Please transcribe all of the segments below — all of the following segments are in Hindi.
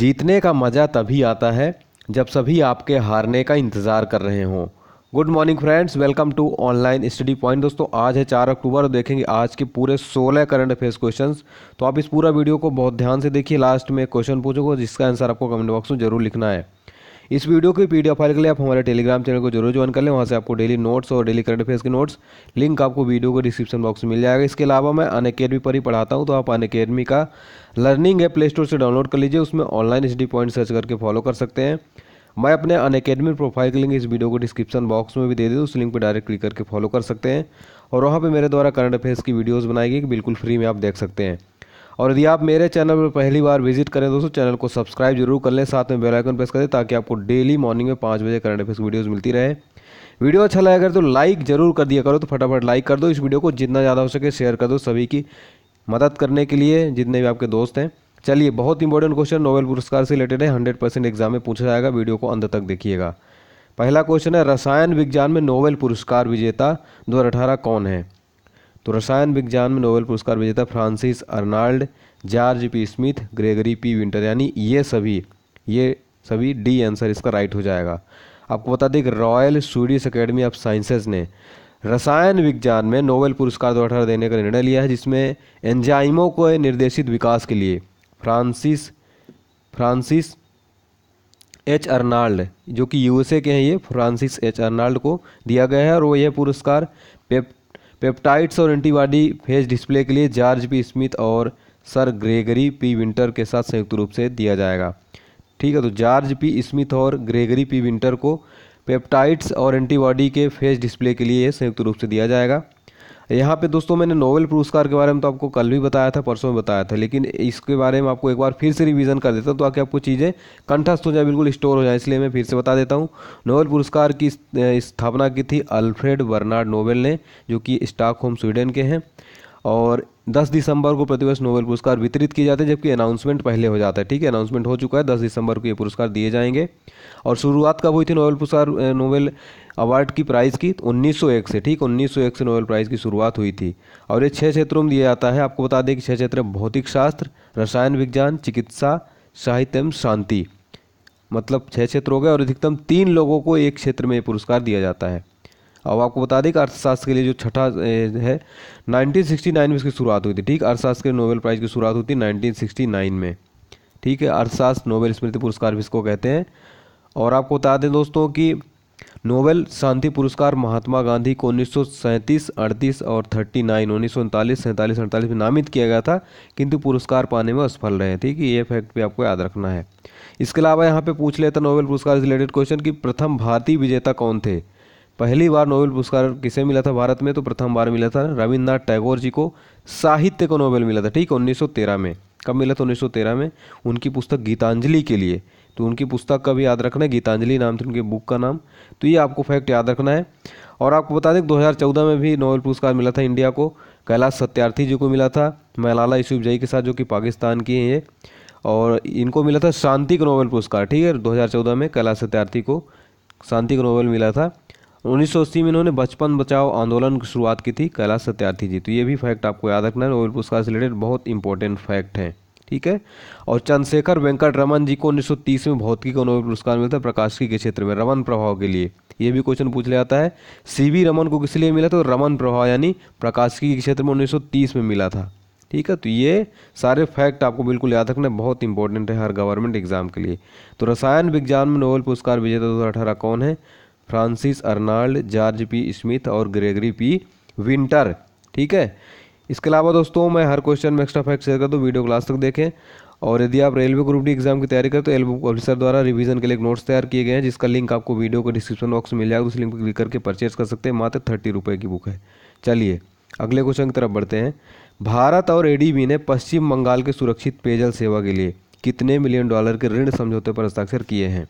जीतने का मज़ा तभी आता है जब सभी आपके हारने का इंतज़ार कर रहे हों good morning friends welcome to online study point दोस्तों आज है चार अक्टूबर देखेंगे आज के पूरे सोलह करंट अफेयर्स क्वेश्चंस तो आप इस पूरा वीडियो को बहुत ध्यान से देखिए लास्ट में क्वेश्चन पूछोगे जिसका आंसर आपको कमेंट बॉक्स में जरूर लिखना है इस वीडियो की पीडीएफ फाइल के लिए आप हमारे टेलीग्राम चैनल को जरूर ज्वाइन कर लें वहाँ से आपको डेली नोट्स और डेली करंट अफेयर्स के नोट्स लिंक आपको वीडियो को डिस्क्रिप्शन बॉक्स में मिल जाएगा इसके अलावा मैं अन अकेडमी पर ही पढ़ाता हूँ तो आप अन अकेडमी का लर्निंग है प्ले स्टोर से डाउनलोड कर लीजिए उसमें ऑनलाइन डी पॉइंट सर्च करके फॉलो कर सकते हैं मैं अपने अन अकेडमी प्रोफाइल के लिंक इस वीडियो को डिस्क्रिप्शन बॉक्स में भी दे दूँ उस लिंक पर डायरेक्ट क्लिक करके फॉलो कर सकते हैं और वहाँ पर मेरे द्वारा करंट अफेयर्स की वीडियोज़ बनाएगी बिल्कुल फ्री में आप देख सकते हैं और यदि आप मेरे चैनल पर पहली बार विजिट करें दोस्तों चैनल को सब्सक्राइब जरूर कर लें साथ में बेल आइकन प्रेस करें ताकि आपको डेली मॉर्निंग में पाँच बजे करंट अफेयर्स वीडियोज़ मिलती रहे वीडियो अच्छा लगा अगर तो लाइक जरूर कर दिया करो तो फटाफट लाइक कर दो इस वीडियो को जितना ज़्यादा हो सके शेयर कर दो सभी की मदद करने के लिए जितने भी आपके दोस्त हैं चलिए बहुत इंपॉर्टेंट क्वेश्चन नोबेल पुरस्कार से रिलेटेड है हंड्रेड परसेंट एग्जाम में पूछा जाएगा वीडियो को अंत तक देखिएगा पहला क्वेश्चन है रसायन विज्ञान में नोबेल पुरस्कार विजेता 2018 कौन है तो रसायन विज्ञान में नोबेल पुरस्कार विजेता Francis Arnold George P Smith Gregory P Winter यानी ये सभी ये सभी डी आंसर इसका राइट हो जाएगा आपको बता दें कि Royal Swedish Academy of Sciences ने रसायन विज्ञान में नोबेल पुरस्कार दो देने का निर्णय लिया है जिसमें एंजाइमों को निर्देशित विकास के लिए फ्रांसिस फ्रांसिस एच अर्नाल्ड जो कि यूएसए के हैं ये फ्रांसिस एच अर्नाल्ड को दिया गया है और वो यह पुरस्कार पेप पेप्टाइड्स और एंटीबॉडी फेज डिस्प्ले के लिए जॉर्ज पी स्मिथ और सर ग्रेगरी पी विंटर के साथ संयुक्त रूप से दिया जाएगा ठीक है तो जॉर्ज पी स्मिथ और ग्रेगरी पी विंटर को पेप्टाइड्स और एंटीबॉडी के फेज डिस्प्ले के लिए संयुक्त रूप से दिया जाएगा यहाँ पे दोस्तों मैंने नोबेल पुरस्कार के बारे में तो आपको कल भी बताया था परसों में बताया था लेकिन इसके बारे में आपको एक बार फिर से रिवीजन कर देता हूँ ताकि आपको चीज़ें कंठस्थ हो जाए बिल्कुल स्टोर हो जाए इसलिए मैं फिर से बता देता हूँ नोबेल पुरस्कार की स्थापना की थी अल्फ्रेड बर्नार्ड नोबेल ने जो कि होम स्वीडन के हैं और 10 दिसंबर को प्रतिवर्ष नोबेल पुरस्कार वितरित किए जाते हैं जबकि अनाउंसमेंट पहले हो जाता है ठीक है अनाउंसमेंट हो चुका है 10 दिसंबर को ये पुरस्कार दिए जाएंगे और शुरुआत कब हुई थी नोबेल पुरस्कार नोबेल अवार्ड की प्राइज़ की 1901 तो से ठीक 1901 से नोबेल प्राइज़ की शुरुआत हुई थी और ये छः क्षेत्रों में दिया जाता है आपको बता दें कि छः क्षेत्र भौतिक शास्त्र रसायन विज्ञान चिकित्सा साहित्य एवं शांति मतलब छः क्षेत्र हो गए और अधिकतम तीन लोगों को एक क्षेत्र में पुरस्कार दिया जाता है अब आपको बता दें कि अर्थशास्त्र के लिए जो छठा है 1969 में इसकी शुरुआत हुई थी ठीक अर्थशास्त्र के नोबेल प्राइज़ की शुरुआत हुई थी 1969 में ठीक है अर्थशास्त्र नोबेल स्मृति पुरस्कार भी इसको कहते हैं और आपको बता दें दोस्तों कि नोबेल शांति पुरस्कार महात्मा गांधी को उन्नीस सौ सैंतीस अड़तीस और थर्टी नाइन उन्नीस सौ उनतालीस सैंतालीस अड़तालीस में नामित किया गया था किंतु पुरस्कार पाने में असफल रहे ठीक है ये फैक्ट भी आपको याद रखना है इसके अलावा यहाँ पे पूछ लेता नोबेल पुरस्कार से रिलेटेड क्वेश्चन कि प्रथम भारतीय विजेता कौन थे पहली बार नोबेल पुरस्कार किसे मिला था भारत में तो प्रथम बार मिला था रविन्द्रनाथ टैगोर जी को साहित्य को नोबेल मिला था ठीक है उन्नीस में कब मिला था उन्नीस में उनकी पुस्तक गीतांजलि के लिए तो उनकी पुस्तक का भी याद रखना है गीतांजलि नाम थी उनकी बुक का नाम तो ये आपको फैक्ट याद रखना है और आपको बता दें चौदह में भी नोबेल पुरस्कार मिला था इंडिया को कैलाश सत्यार्थी जी को मिला था मलाला जई के साथ जो कि पाकिस्तान की हैं ये और इनको मिला था शांति का नोबेल पुरस्कार ठीक है 2014 में कैलाश सत्यार्थी को शांति का नोबेल मिला था उन्नीस में इन्होंने बचपन बचाओ आंदोलन की शुरुआत की थी कैलाश सत्यार्थी जी तो ये भी फैक्ट आपको याद रखना है नोबेल पुरस्कार से रिलेटेड बहुत इंपॉर्टेंट फैक्ट हैं ठीक है और चंद्रशेखर वेंकट रमन जी को उन्नीस में भौतिकी का नोबेल पुरस्कार मिलता है प्रकाशिकी के क्षेत्र में रमन प्रभाव के लिए ये भी क्वेश्चन पूछ लिया जाता है सी वी रमन को किस लिए मिला तो रमन प्रभाव यानी प्रकाशिकी के क्षेत्र में 1930 में मिला था ठीक है तो ये सारे फैक्ट आपको बिल्कुल याद रखना बहुत इंपॉर्टेंट है हर गवर्नमेंट एग्जाम के लिए तो रसायन विज्ञान में नोबेल पुरस्कार विजेता दो हज़ार कौन है Francis Arnold George P Smith और ग्रेगरी पी विंटर ठीक है इसके अलावा दोस्तों मैं हर क्वेश्चन में एक्स्ट्रा फैक्ट शेयर कर दूँ वीडियो क्लास तक देखें और यदि आप रेलवे ग्रुप डी एग्जाम की तैयारी करें तो एलबू ऑफिसर द्वारा रिवीजन के लिए नोट्स तैयार किए गए हैं जिसका लिंक आपको वीडियो के डिस्क्रिप्शन बॉक्स में मिल जाएगा उस लिंक पर क्लिक करके परचेज कर सकते हैं मात्र थर्टी रुपये की बुक है चलिए अगले क्वेश्चन की तरफ बढ़ते हैं भारत और एडीबी ने पश्चिम बंगाल के सुरक्षित पेयजल सेवा के लिए कितने मिलियन डॉलर के ऋण समझौते पर हस्ताक्षर किए हैं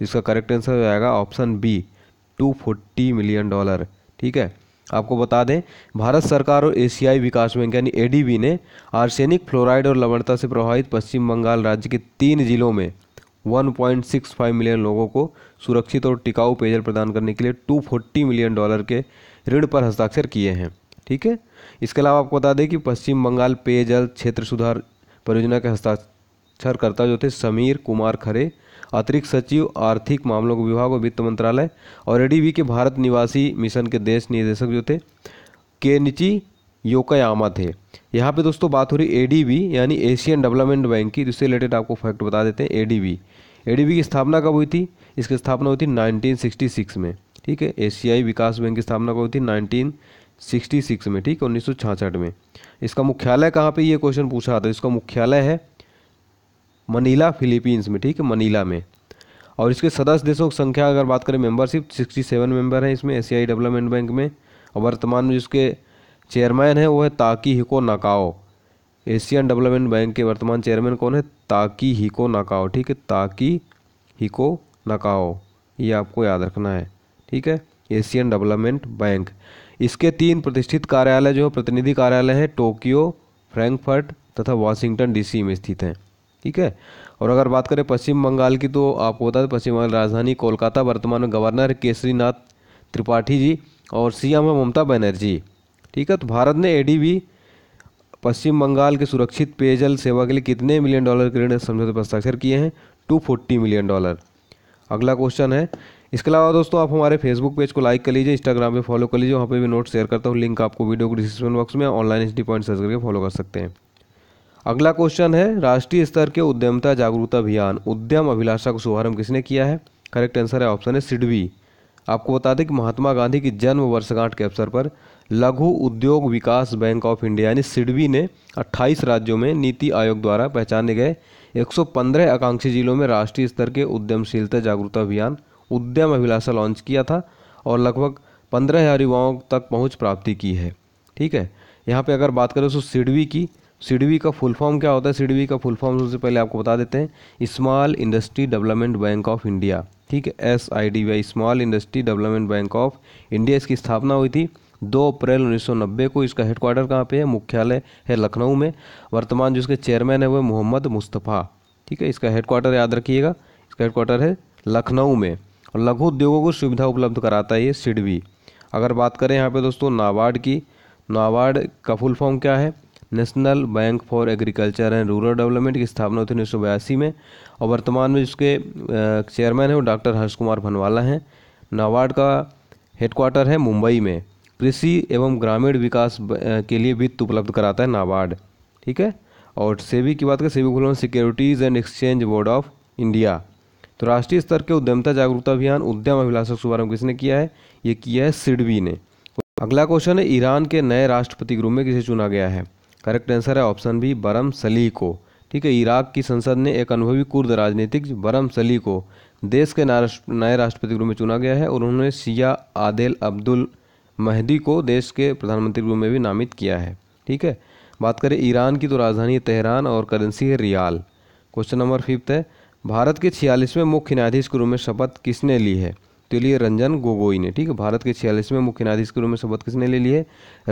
जिसका करेक्ट आंसर हो जाएगा option B two forty million dollar ठीक है आपको बता दें भारत सरकार और एशियाई विकास बैंक यानी एडीबी ने आर्सेनिक फ्लोराइड और लवणता से प्रभावित पश्चिम बंगाल राज्य के तीन जिलों में 1.65 मिलियन लोगों को सुरक्षित और टिकाऊ पेयजल प्रदान करने के लिए 240 मिलियन डॉलर के ऋण पर हस्ताक्षर किए हैं ठीक है इसके अलावा आपको बता दें कि पश्चिम बंगाल पेयजल क्षेत्र सुधार परियोजना के हस्ताक्षरकर्ता जो थे समीर कुमार खरे अतिरिक्त सचिव आर्थिक मामलों के विभाग और वित्त मंत्रालय और एडीबी के भारत निवासी मिशन के देश निदेशक जो थे के निची योकायामा थे यहाँ पे दोस्तों बात हो रही ए यानी एशियन डेवलपमेंट बैंक की जिससे रिलेटेड आपको फैक्ट बता देते हैं एडीबी एडीबी की स्थापना कब हुई थी इसकी स्थापना हुई थी 1966 में ठीक है एशियाई विकास बैंक की स्थापना कब हुई थी 1966 में ठीक है उन्नीस में इसका मुख्यालय कहाँ पे ये क्वेश्चन पूछा था इसका मुख्यालय है मनीला फिलीपींस में ठीक है मनीला में और इसके सदस्य देशों की संख्या अगर बात करें मेंबरशिप 67 मेम्बर हैं इसमें एशियाई डेवलपमेंट बैंक में और वर्तमान में जिसके चेयरमैन हैं वो है Takehiko Nakao Asian development bank के वर्तमान चेयरमैन कौन है ताकी हिको नाकाओ ठीक है ताकी हिको नाकाओ ये आपको याद रखना है ठीक है एशियन डेवलपमेंट बैंक इसके तीन प्रतिष्ठित कार्यालय जो प्रतिनिधि कार्यालय हैं टोक्यो फ्रैंकफर्ट तथा वाशिंगटन डीसी में स्थित हैं ठीक है और अगर बात करें पश्चिम बंगाल की तो आपको बता दें पश्चिम बंगाल राजधानी कोलकाता वर्तमान में गवर्नर केसरी नाथ त्रिपाठी जी और सीएम है ममता बनर्जी ठीक है तो भारत ने एडीबी पश्चिम बंगाल के सुरक्षित पेयजल सेवा के लिए कितने मिलियन डॉलर के ऋण समझौते पर हस्ताक्षर किए हैं टू फोर्टी मिलियन डॉलर अगला क्वेश्चन है इसके अलावा दोस्तों आप हमारे फेसबुक पेज को लाइक कर लीजिए इंस्टाग्राम पे फॉलो कर लीजिए वहाँ पे भी नोट शेयर करता हूँ लिंक आपको वीडियो को डिस्क्रिप्शन बॉक्स में online H D point search करके फॉलो कर सकते हैं अगला क्वेश्चन है राष्ट्रीय स्तर के उद्यमता जागरूकता अभियान उद्यम अभिलाषा का शुभारंभ किसने किया है करेक्ट आंसर है ऑप्शन है सिडवी आपको बता दें कि महात्मा गांधी की जन्म वर्षगांठ के अवसर पर लघु उद्योग विकास बैंक ऑफ इंडिया यानी सिडवी ने 28 राज्यों में नीति आयोग द्वारा पहचाने गए 115 आकांक्षी जिलों में राष्ट्रीय स्तर के उद्यमशीलता जागरूकता अभियान उद्यम अभिलाषा लॉन्च किया था और लगभग पंद्रह हज़ार युवाओं तक पहुँच प्राप्ति की है ठीक है यहाँ पर अगर बात करें तो सिडवी की सिडवी का फुल फॉर्म क्या होता है सिडवी का फुल फॉर्म सबसे पहले आपको बता देते हैं small industry development bank of India ठीक है S I D Y small industry development bank of India इसकी स्थापना हुई थी दो अप्रैल 1990 को इसका हेडक्वार्टर कहाँ पे है मुख्यालय है लखनऊ में वर्तमान जो इसके चेयरमैन है वो मोहम्मद मुस्तफ़ा ठीक है इसका हेडक्वार्टर याद रखिएगा इसका हेडक्वार्टर है लखनऊ में और लघु उद्योगों को सुविधा उपलब्ध कराता है ये सिडवी अगर बात करें यहाँ पे दोस्तों नाबार्ड की नाबार्ड का फुल फॉर्म क्या है national bank for agriculture and rural development की स्थापना हुई थी उन्नीस सौ बयासी में और वर्तमान में जिसके चेयरमैन हैं वो डॉक्टर हर्ष कुमार भनवाला हैं नाबार्ड का हेडक्वार्टर है मुंबई में कृषि एवं ग्रामीण विकास के लिए वित्त उपलब्ध कराता है नाबार्ड ठीक है और सेबी की बात करें सेबी खुलवा securities and exchange board of India तो राष्ट्रीय स्तर के उद्यमता जागरूकता अभियान उद्यम अभिलाषक शुभारंभ किसने किया है ये किया है सिडबी ने अगला क्वेश्चन है ईरान के नए राष्ट्रपति रूप में किसे चुना गया है करेक्ट आंसर है ऑप्शन बी बरम सली को ठीक है इराक की संसद ने एक अनुभवी कुर्द राजनीतिक बरम सली को देश के नए राष्ट्रपति के रूप में चुना गया है और उन्होंने सिया आदिल अब्दुल महदी को देश के प्रधानमंत्री के रूप में भी नामित किया है ठीक है बात करें ईरान की तो राजधानी तेहरान और करेंसी है रियाल क्वेश्चन नंबर फिफ्थ है भारत के छियालीसवें मुख्य न्यायाधीश के रूप में शपथ किसने ली है तो लिए रंजन गोगोई ने ठीक है भारत के छियालीसवें मुख्य न्यायाधीश के रूप में शपथ किसने ले ली है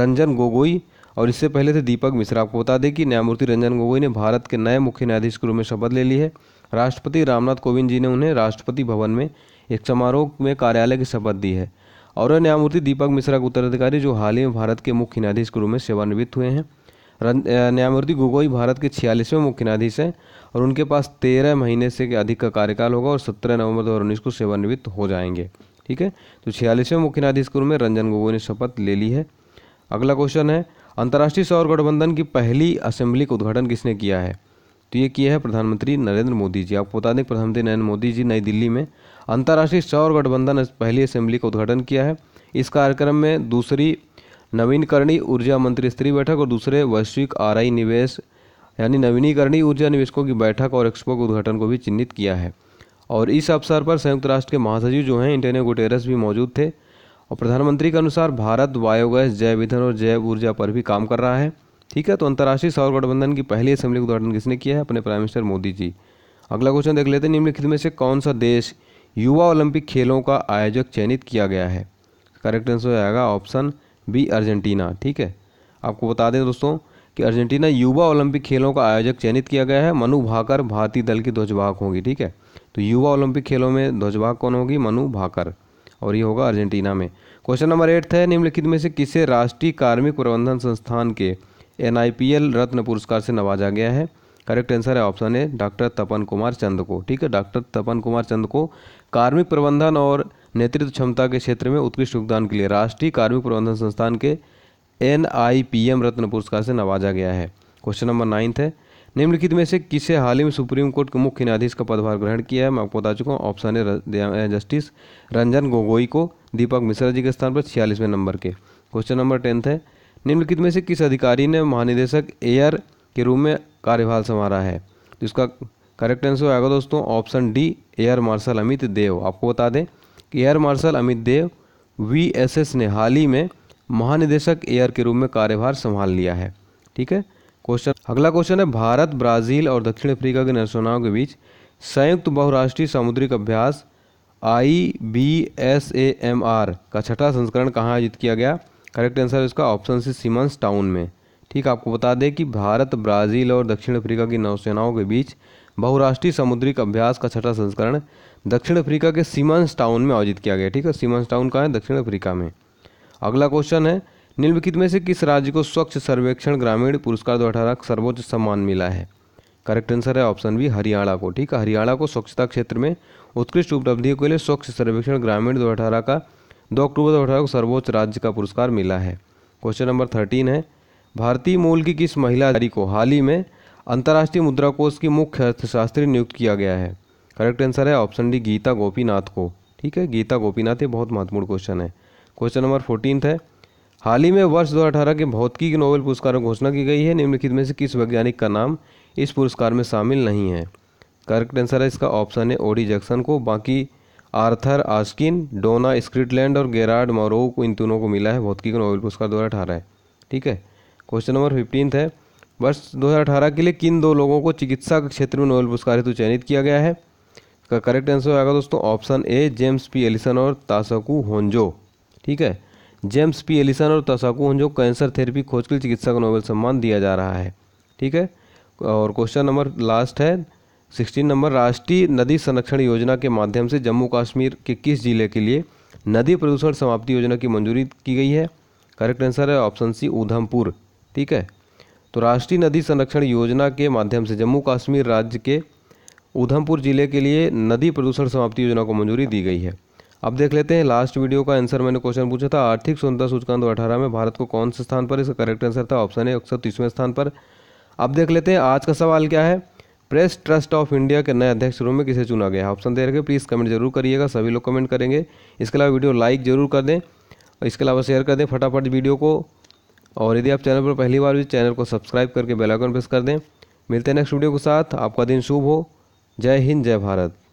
रंजन गोगोई और इससे पहले थे दीपक मिश्रा आपको बता दें कि न्यायमूर्ति रंजन गोगोई ने भारत के नए मुख्य न्यायाधीश के रूप में शपथ ले ली है राष्ट्रपति रामनाथ कोविंद जी ने उन्हें राष्ट्रपति भवन में एक समारोह में कार्यालय की शपथ दी है और न्यायमूर्ति दीपक मिश्रा के उत्तराधिकारी जो हाल ही में भारत के मुख्य न्यायाधीश के रूप में सेवानिवृत्त हुए हैं न्यायमूर्ति गोगोई भारत के छियालीसवें मुख्य न्यायाधीश हैं और उनके पास तेरह महीने से अधिक का कार्यकाल होगा और सत्रह नवंबर दो उन्नीस को सेवानिवृत्त हो जाएंगे ठीक है तो छियालीसवें मुख्य न्यायाधीश के रूप में रंजन गोगोई ने शपथ ले ली है अगला क्वेश्चन है अंतर्राष्ट्रीय सौर गठबंधन की पहली असेंबली का उद्घाटन किसने किया है तो ये किया है प्रधानमंत्री नरेंद्र मोदी जी आपको बता दें प्रधानमंत्री नरेंद्र मोदी जी नई दिल्ली में अंतर्राष्ट्रीय सौर गठबंधन पहली असेंबली का उद्घाटन किया है इस कार्यक्रम में दूसरी नवीनकरणीय ऊर्जा मंत्री स्तरीय बैठक और दूसरे वैश्विक आर निवेश यानी नवीनीकरणीय ऊर्जा निवेशकों की बैठक और एक्सपो के उद्घाटन को भी चिन्हित किया है और इस अवसर पर संयुक्त राष्ट्र के महासचिव जो हैं इंटेनियो गुटेरस भी मौजूद थे और प्रधानमंत्री के अनुसार भारत बायोगैस जैव ईंधन और जैव ऊर्जा पर भी काम कर रहा है ठीक है तो अंतर्राष्ट्रीय सौर गठबंधन की पहली असेंबली का उद्घाटन किसने किया है अपने प्राइम मिनिस्टर मोदी जी अगला क्वेश्चन देख लेते हैं निम्नलिखित में से कौन सा देश युवा ओलंपिक खेलों का आयोजक चयनित किया गया है करेक्ट आंसर आएगा ऑप्शन बी अर्जेंटीना ठीक है आपको बता दें दोस्तों कि अर्जेंटीना युवा ओलंपिक खेलों का आयोजक चयनित किया गया है मनु भाकर भारतीय दल की ध्वजवाहक होगी ठीक है तो युवा ओलंपिक खेलों में ध्वजवाहक कौन होगी मनु भाकर और ये होगा अर्जेंटीना में क्वेश्चन नंबर एट्थ है निम्नलिखित में से किसे राष्ट्रीय कार्मिक प्रबंधन संस्थान के एन रत्न पुरस्कार से नवाजा गया है करेक्ट आंसर है option A doctor Tapan Kumar Chand को ठीक है डॉक्टर तपन कुमार चंद को कार्मिक प्रबंधन और नेतृत्व क्षमता के क्षेत्र में उत्कृष्ट योगदान के लिए राष्ट्रीय कार्मिक प्रबंधन संस्थान के एन रत्न पुरस्कार से नवाजा गया है क्वेश्चन नंबर नाइन्थ है निम्नलिखित में से किसे हाल ही में सुप्रीम कोर्ट के मुख्य न्यायाधीश का पदभार ग्रहण किया है मैं आपको बता चुका हूँ ऑप्शन है जस्टिस रंजन गोगोई को दीपक मिश्रा जी के स्थान पर छियालीसवें नंबर के क्वेश्चन नंबर टेंथ है निम्नलिखित में से किस अधिकारी ने महानिदेशक एयर के रूप में कार्यभार संभाला है जिसका तो करेक्ट आंसर आएगा दोस्तों option D air marshal Amit Dev आपको बता दें कि air marshal Amit Dev V ने हाल ही में महानिदेशक एयर के रूप में कार्यभार संभाल लिया है ठीक है क्वेश्चन अगला क्वेश्चन है भारत ब्राजील और दक्षिण अफ्रीका के नरसेनाओं के बीच संयुक्त बहुराष्ट्रीय सामुद्रिक अभ्यास I B S A M A R छठा संस्करण कहाँ आयोजित किया गया करेक्ट आंसर इसका ऑप्शन सी सीमंस टाउन में ठीक आपको बता दें कि भारत ब्राज़ील और दक्षिण अफ्रीका की नौसेनाओं के बीच बहुराष्ट्रीय समुद्रिक अभ्यास का छठा संस्करण दक्षिण अफ्रीका के सीमंस टाउन में आयोजित किया गया ठीक है सीमंस टाउन कहाँ है दक्षिण अफ्रीका में अगला क्वेश्चन है निम्नलिखित में से किस राज्य को स्वच्छ सर्वेक्षण ग्रामीण पुरस्कार दो सर्वोच्च सम्मान मिला है करेक्ट आंसर है ऑप्शन बी हरियाणा को ठीक है हरियाणा को स्वच्छता क्षेत्र में उत्कृष्ट उपलब्धियों के लिए स्वच्छ सर्वेक्षण ग्रामीण दो का दो अक्टूबर दो को सर्वोच्च राज्य का पुरस्कार मिला है क्वेश्चन नंबर थर्टीन है भारतीय मूल की किस महिला अधिकारी को हाल ही में अंतर्राष्ट्रीय मुद्रा कोष की मुख्य अर्थशास्त्री नियुक्त किया गया है करेक्ट आंसर है ऑप्शन डी गीता गोपीनाथ को ठीक है गीता गोपीनाथ ये बहुत महत्वपूर्ण क्वेश्चन है क्वेश्चन नंबर फोर्टीन है हाल ही में वर्ष 2018 के भौतिकी नोबेल पुरस्कार की घोषणा की गई है निम्नलिखित में से किस वैज्ञानिक का नाम इस पुरस्कार में शामिल नहीं है करेक्ट आंसर है इसका ऑप्शन है ओडी जैक्सन को बाकी आर्थर आस्किन डोना स्क्रिटलैंड और गेराड मोरो को इन तीनों को मिला है भौतिकी नोबेल पुरस्कार दो है ठीक है क्वेश्चन नंबर फिफ्टीन है वर्ष 2018 के लिए किन दो लोगों को चिकित्सा के क्षेत्र में नोबेल पुरस्कार हेतु चयनित किया गया है इसका करेक्ट आंसर होगा दोस्तों option A James P Allison और तासकू होंजो ठीक है जेम्स पी एलिसन और तसाकू हुंजो कैंसर थेरेपी खोज के लिए चिकित्सा का नोबेल सम्मान दिया जा रहा है ठीक है और क्वेश्चन नंबर लास्ट है सिक्सटीन नंबर राष्ट्रीय नदी संरक्षण योजना के माध्यम से जम्मू कश्मीर के किस जिले के लिए नदी प्रदूषण समाप्ति योजना की मंजूरी की गई है करेक्ट आंसर है ऑप्शन सी उधमपुर ठीक है तो राष्ट्रीय नदी संरक्षण योजना के माध्यम से जम्मू कश्मीर राज्य के उधमपुर जिले के लिए नदी प्रदूषण समाप्ति योजना को मंजूरी दी गई है अब देख लेते हैं लास्ट वीडियो का आंसर मैंने क्वेश्चन पूछा था आर्थिक स्वतंत्रता सूचकांक दो अठारह में भारत को कौन से स्थान पर इसका करेक्ट आंसर था ऑप्शन है एक सौ तीसवें स्थान पर अब देख लेते हैं आज का सवाल क्या है प्रेस ट्रस्ट ऑफ इंडिया के नए अध्यक्ष रूप में किसे चुना गया ऑप्शन दे रखे प्लीज़ कमेंट जरूर करिएगा सभी लोग कमेंट करेंगे इसके अलावा वीडियो लाइक जरूर कर दें इसके अलावा शेयर कर दें फटाफट वीडियो को और यदि आप चैनल पर पहली बार भी चैनल को सब्सक्राइब करके बेलाइकन प्रेस कर दें मिलते हैं नेक्स्ट वीडियो के साथ आपका दिन शुभ हो जय हिंद जय भारत